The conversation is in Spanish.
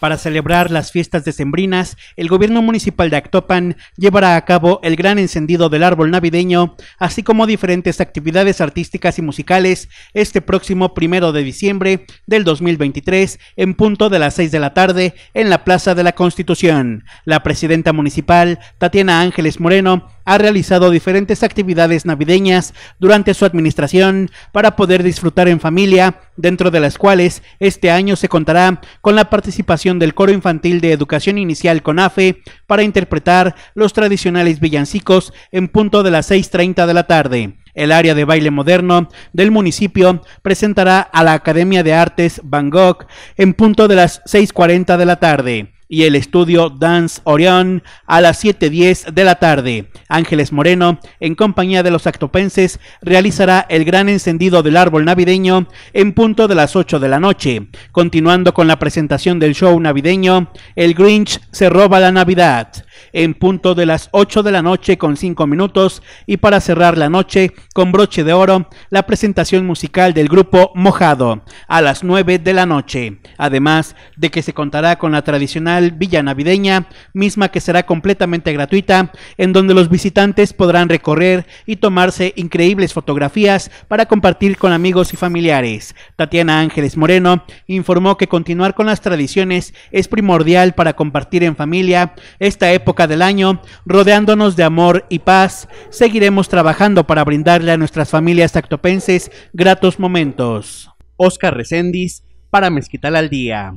Para celebrar las fiestas decembrinas, el gobierno municipal de Actopan llevará a cabo el gran encendido del árbol navideño, así como diferentes actividades artísticas y musicales este próximo primero de diciembre del 2023 en punto de las 6 de la tarde en la Plaza de la Constitución. La presidenta municipal, Tatiana Ángeles Moreno, ha realizado diferentes actividades navideñas durante su administración para poder disfrutar en familia, dentro de las cuales este año se contará con la participación del Coro Infantil de Educación Inicial CONAFE para interpretar los tradicionales villancicos en punto de las 6.30 de la tarde. El área de baile moderno del municipio presentará a la Academia de Artes Van Gogh en punto de las 6.40 de la tarde y el estudio Dance Orion a las 7.10 de la tarde. Ángeles Moreno, en compañía de los actopenses, realizará el gran encendido del árbol navideño en punto de las 8 de la noche. Continuando con la presentación del show navideño, El Grinch se roba la Navidad en punto de las 8 de la noche con 5 minutos y para cerrar la noche con broche de oro la presentación musical del grupo Mojado a las 9 de la noche, además de que se contará con la tradicional villa navideña, misma que será completamente gratuita, en donde los visitantes podrán recorrer y tomarse increíbles fotografías para compartir con amigos y familiares. Tatiana Ángeles Moreno informó que continuar con las tradiciones es primordial para compartir en familia esta época época del año, rodeándonos de amor y paz, seguiremos trabajando para brindarle a nuestras familias tactopenses gratos momentos. Oscar Recendis, para Mezquital al Día.